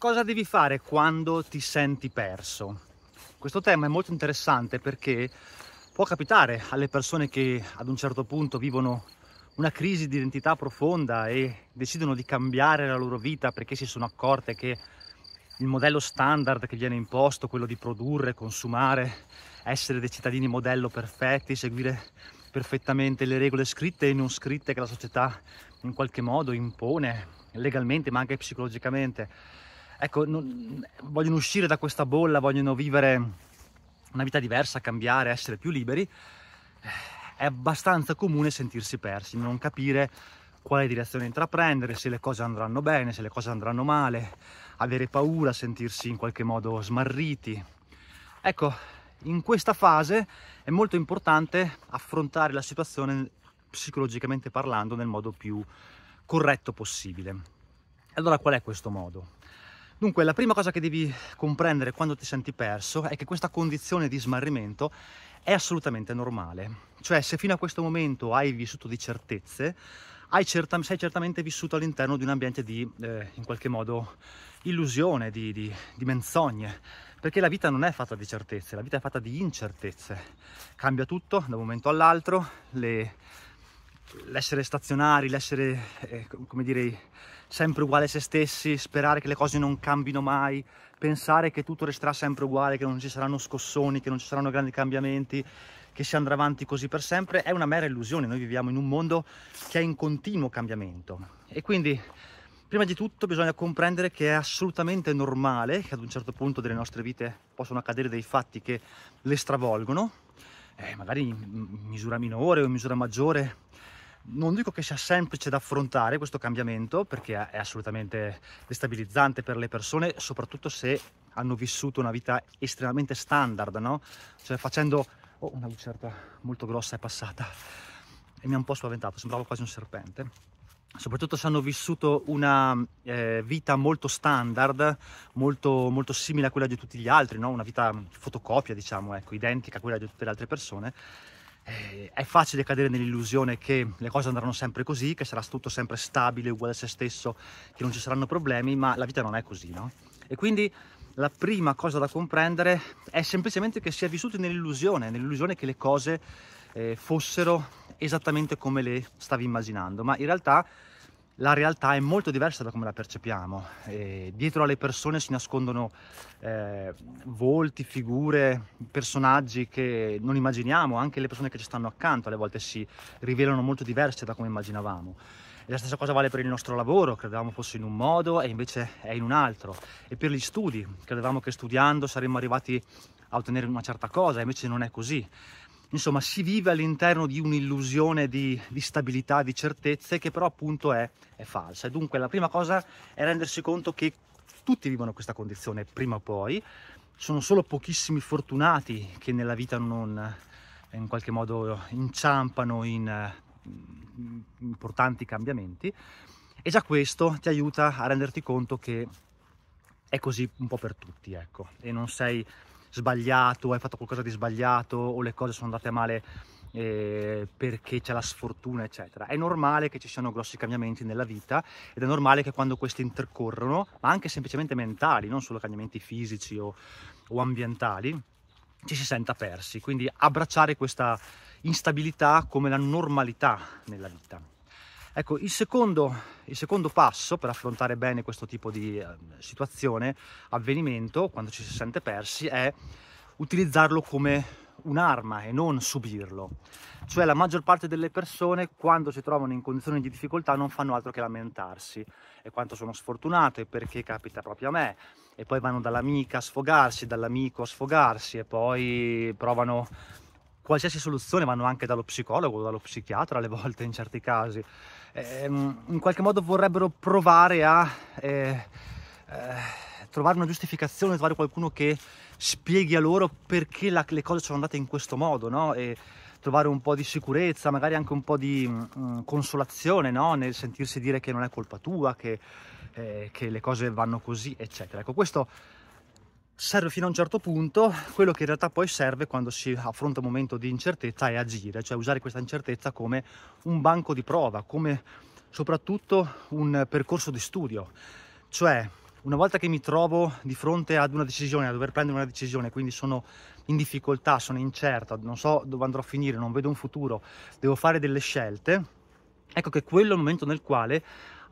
Cosa devi fare quando ti senti perso? Questo tema è molto interessante perché può capitare alle persone che ad un certo punto vivono una crisi di identità profonda e decidono di cambiare la loro vita perché si sono accorte che il modello standard che viene imposto, quello di produrre, consumare, essere dei cittadini modello perfetti, seguire perfettamente le regole scritte e non scritte che la società in qualche modo impone legalmente ma anche psicologicamente ecco, non, vogliono uscire da questa bolla, vogliono vivere una vita diversa, cambiare, essere più liberi, è abbastanza comune sentirsi persi, non capire quale direzione intraprendere, se le cose andranno bene, se le cose andranno male, avere paura, sentirsi in qualche modo smarriti. Ecco, in questa fase è molto importante affrontare la situazione psicologicamente parlando nel modo più corretto possibile. Allora qual è questo modo? Dunque, la prima cosa che devi comprendere quando ti senti perso è che questa condizione di smarrimento è assolutamente normale. Cioè, se fino a questo momento hai vissuto di certezze, certam- sei certamente vissuto all'interno di un ambiente di, eh, in qualche modo, illusione, di, di, di menzogne. Perché la vita non è fatta di certezze, la vita è fatta di incertezze. Cambia tutto da un momento all'altro, le, l'essere stazionari, l'essere, eh, come direi, sempre uguale a se stessi, sperare che le cose non cambino mai, pensare che tutto resterà sempre uguale, che non ci saranno scossoni, che non ci saranno grandi cambiamenti, che si andrà avanti così per sempre, è una mera illusione. Noi viviamo in un mondo che è in continuo cambiamento e quindi prima di tutto bisogna comprendere che è assolutamente normale che ad un certo punto delle nostre vite possano accadere dei fatti che le stravolgono, eh, magari in misura minore o in misura maggiore non dico che sia semplice da affrontare questo cambiamento perché è assolutamente destabilizzante per le persone, soprattutto se hanno vissuto una vita estremamente standard, no? Cioè facendo... Oh, una lucerta molto grossa è passata e mi ha un po' spaventato, sembrava quasi un serpente. Soprattutto se hanno vissuto una eh, vita molto standard, molto, molto, simile a quella di tutti gli altri, no? una vita fotocopia, diciamo, ecco, identica a quella di tutte le altre persone, eh, è facile cadere nell'illusione che le cose andranno sempre così, che sarà tutto sempre stabile, uguale a se stesso, che non ci saranno problemi, ma la vita non è così, no? E quindi la prima cosa da comprendere è semplicemente che si è vissuto nell'illusione, nell'illusione che le cose eh, fossero esattamente come le stavi immaginando, ma in realtà la realtà è molto diversa da come la percepiamo. E dietro alle persone si nascondono eh, volti, figure, personaggi che non immaginiamo, anche le persone che ci stanno accanto alle volte si rivelano molto diverse da come immaginavamo. E la stessa cosa vale per il nostro lavoro, credevamo fosse in un modo e invece è in un altro. E per gli studi, credevamo che studiando saremmo arrivati a ottenere una certa cosa, invece non è così. Insomma, si vive all'interno di un'illusione di, di, stabilità, di certezze che però appunto è, è falsa. E dunque la prima cosa è rendersi conto che tutti vivono questa condizione prima o poi, sono solo pochissimi fortunati che nella vita non eh, in qualche modo inciampano in, in eh, importanti cambiamenti e già questo ti aiuta a renderti conto che è così un po' per tutti, ecco, e non sei sbagliato, hai fatto qualcosa di sbagliato o le cose sono andate male eh, perché c'è la sfortuna, eccetera. È normale che ci siano grossi cambiamenti nella vita ed è normale che quando questi intercorrono, ma anche semplicemente mentali, non solo cambiamenti fisici o, o ambientali, ci si senta persi. Quindi abbracciare questa instabilità come la normalità nella vita. Ecco, il secondo, il secondo, passo per affrontare bene questo tipo di ehm, situazione, avvenimento, quando ci si sente persi, è utilizzarlo come un'arma e non subirlo. Cioè la maggior parte delle persone quando si trovano in condizioni di difficoltà non fanno altro che lamentarsi e quanto sono sfortunato e perché capita proprio a me e poi vanno dall'amica a sfogarsi, dall'amico a sfogarsi e poi provano qualsiasi soluzione, vanno anche dallo psicologo o dallo psichiatra alle volte in certi casi. Eh, in qualche modo vorrebbero provare a eh, eh, trovare una giustificazione, trovare qualcuno che spieghi a loro perché la, le cose sono andate in questo modo, no? E trovare un po' di sicurezza, magari anche un po' di mh, mm, mm, consolazione, no? Nel sentirsi dire che non è colpa tua, che, eh, che le cose vanno così, eccetera. Ecco, questo serve fino a un certo punto, quello che in realtà poi serve quando si affronta un momento di incertezza è agire, cioè usare questa incertezza come un banco di prova, come soprattutto un percorso di studio, cioè una volta che mi trovo di fronte ad una decisione, a dover prendere una decisione, quindi sono in difficoltà, sono incerta, non so dove andrò a finire, non vedo un futuro, devo fare delle scelte, ecco che quello è il momento nel quale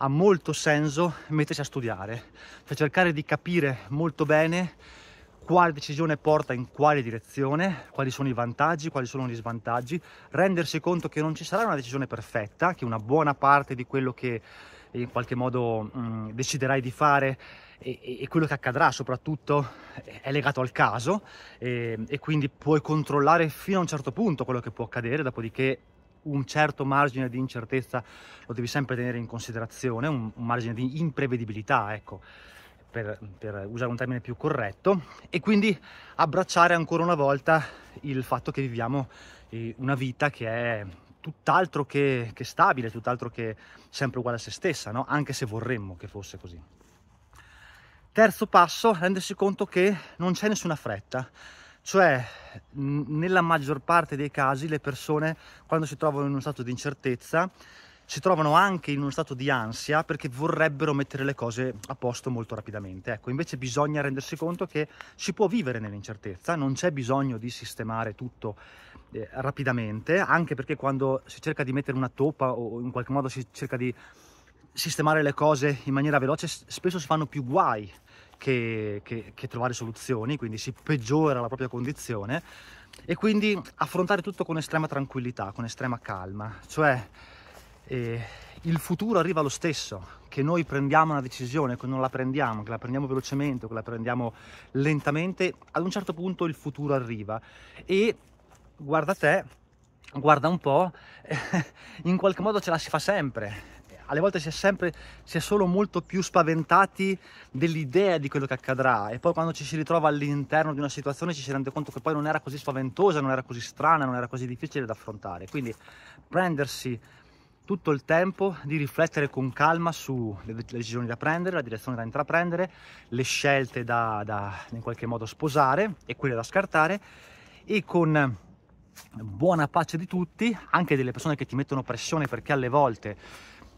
ha molto senso mettersi a studiare, cioè cercare di capire molto bene quale decisione porta in quale direzione, quali sono i vantaggi, quali sono gli svantaggi, rendersi conto che non ci sarà una decisione perfetta, che una buona parte di quello che in qualche modo mh, mm, deciderai di fare e, e, quello che accadrà soprattutto eh, è legato al caso e, ehm, e quindi puoi controllare fino a un certo punto quello che può accadere, dopodiché un certo margine di incertezza lo devi sempre tenere in considerazione, un, un margine di imprevedibilità, ecco per, per usare un termine più corretto, e quindi abbracciare ancora una volta il fatto che viviamo eh, una vita che è tutt'altro che, che, stabile, tutt'altro che sempre uguale a se stessa, no? anche se vorremmo che fosse così. Terzo passo, rendersi conto che non c'è nessuna fretta, cioè nella maggior parte dei casi le persone quando si trovano in uno stato di incertezza si trovano anche in uno stato di ansia perché vorrebbero mettere le cose a posto molto rapidamente. Ecco, invece bisogna rendersi conto che si può vivere nell'incertezza, non c'è bisogno di sistemare tutto eh, rapidamente, anche perché quando si cerca di mettere una toppa o in qualche modo si cerca di sistemare le cose in maniera veloce, spesso si fanno più guai che, che, che, trovare soluzioni, quindi si peggiora la propria condizione e quindi affrontare tutto con estrema tranquillità, con estrema calma, cioè e il futuro arriva lo stesso, che noi prendiamo una decisione, che non la prendiamo, che la prendiamo velocemente o che la prendiamo lentamente, ad un certo punto il futuro arriva e guarda te, guarda un po', in qualche modo ce la si fa sempre. Alle volte si è sempre, si è solo molto più spaventati dell'idea di quello che accadrà e poi quando ci si ritrova all'interno di una situazione ci si rende conto che poi non era così spaventosa, non era così strana, non era così difficile da affrontare. Quindi prendersi tutto il tempo di riflettere con calma sulle decisioni da prendere, la direzione da intraprendere, le scelte da, da in qualche modo sposare e quelle da scartare e con buona pace di tutti, anche delle persone che ti mettono pressione perché alle volte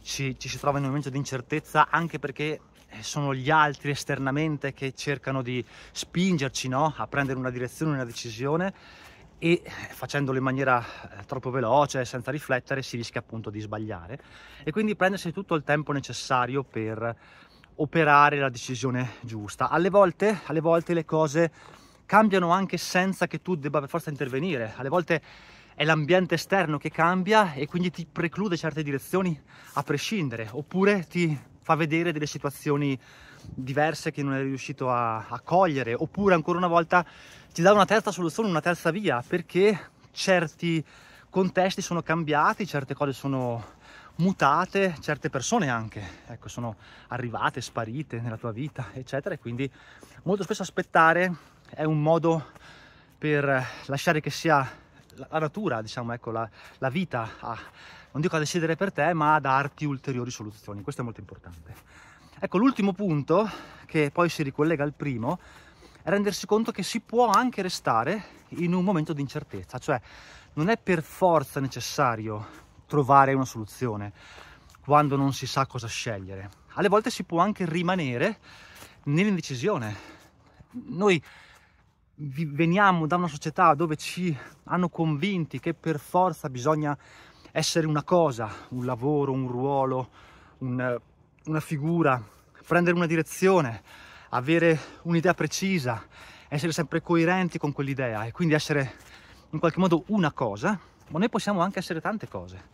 ci, ci si trova in un momento di incertezza anche perché eh, sono gli altri esternamente che cercano di spingerci no? a prendere una direzione, una decisione e facendolo in maniera eh, troppo veloce, senza riflettere, si rischia appunto di sbagliare e quindi prendersi tutto il tempo necessario per operare la decisione giusta. Alle volte, alle volte le cose cambiano anche senza che tu debba per forza intervenire, alle volte è l'ambiente esterno che cambia e quindi ti preclude certe direzioni a prescindere, oppure ti fa vedere delle situazioni diverse che non è riuscito a, a cogliere, oppure ancora una volta ti dà una terza soluzione, una terza via, perché certi contesti sono cambiati, certe cose sono mutate, certe persone anche, ecco, sono arrivate, sparite nella tua vita, eccetera, e quindi molto spesso aspettare è un modo per lasciare che sia la natura, diciamo, ecco, la, la vita a, non dico a decidere per te, ma a darti ulteriori soluzioni, questo è molto importante. Ecco, l'ultimo punto, che poi si ricollega al primo, è rendersi conto che si può anche restare in un momento di incertezza, cioè non è per forza necessario trovare una soluzione quando non si sa cosa scegliere. Alle volte si può anche rimanere nell'indecisione. Noi veniamo da una società dove ci hanno convinti che per forza bisogna essere una cosa, un lavoro, un ruolo, un, una figura, prendere una direzione, avere un'idea precisa, essere sempre coerenti con quell'idea e quindi essere in qualche modo una cosa, ma noi possiamo anche essere tante cose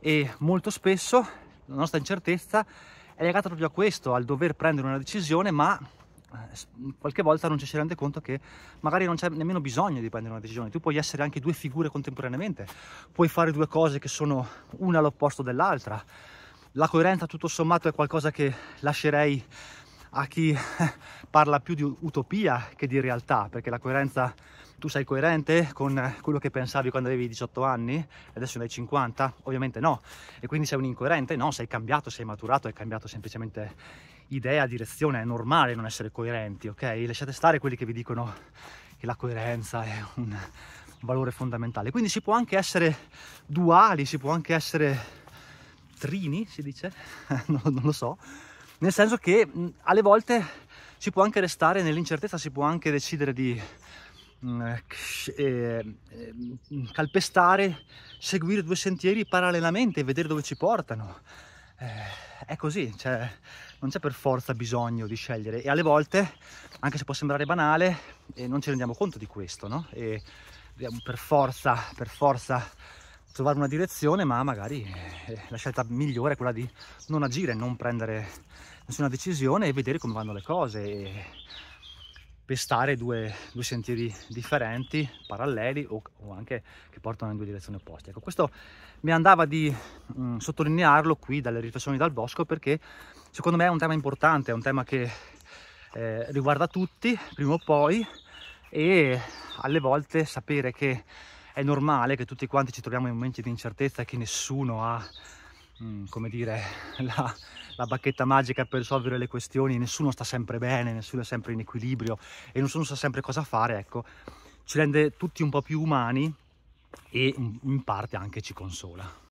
e molto spesso la nostra incertezza è legata proprio a questo, al dover prendere una decisione, ma eh, qualche volta non ci si rende conto che magari non c'è nemmeno bisogno di prendere una decisione, tu puoi essere anche due figure contemporaneamente, puoi fare due cose che sono una all'opposto dell'altra, la coerenza tutto sommato è qualcosa che lascerei a chi parla più di utopia che di realtà, perché la coerenza, tu sei coerente con quello che pensavi quando avevi 18 anni e adesso ne hai 50? Ovviamente no, e quindi sei un incoerente? No, sei cambiato, sei maturato, hai cambiato semplicemente idea, direzione, è normale non essere coerenti, ok? Lasciate stare quelli che vi dicono che la coerenza è un valore fondamentale, quindi si può anche essere duali, si può anche essere trini, si dice? non, non lo so. Nel senso che alle volte si può anche restare nell'incertezza, si può anche decidere di eh, eh, eh, calpestare, seguire due sentieri parallelamente e vedere dove ci portano. Eh, è così, cioè, non c'è per forza bisogno di scegliere e alle volte, anche se può sembrare banale, eh, non ci rendiamo conto di questo, no? E per forza, per forza trovare una direzione, ma magari eh, la scelta migliore è quella di non agire, non prendere nessuna decisione e vedere come vanno le cose. E pestare due, due sentieri differenti, paralleli o, o, anche che portano in due direzioni opposte. Ecco, questo mi andava di mh, mm, sottolinearlo qui dalle riflessioni dal bosco perché secondo me è un tema importante, è un tema che eh, riguarda tutti prima o poi e alle volte sapere che è normale che tutti quanti ci troviamo in momenti di incertezza e che nessuno ha, mm, come dire, la, la bacchetta magica per risolvere le questioni, nessuno sta sempre bene, nessuno è sempre in equilibrio e nessuno sa sempre cosa fare, ecco, ci rende tutti un po' più umani e in parte anche ci consola.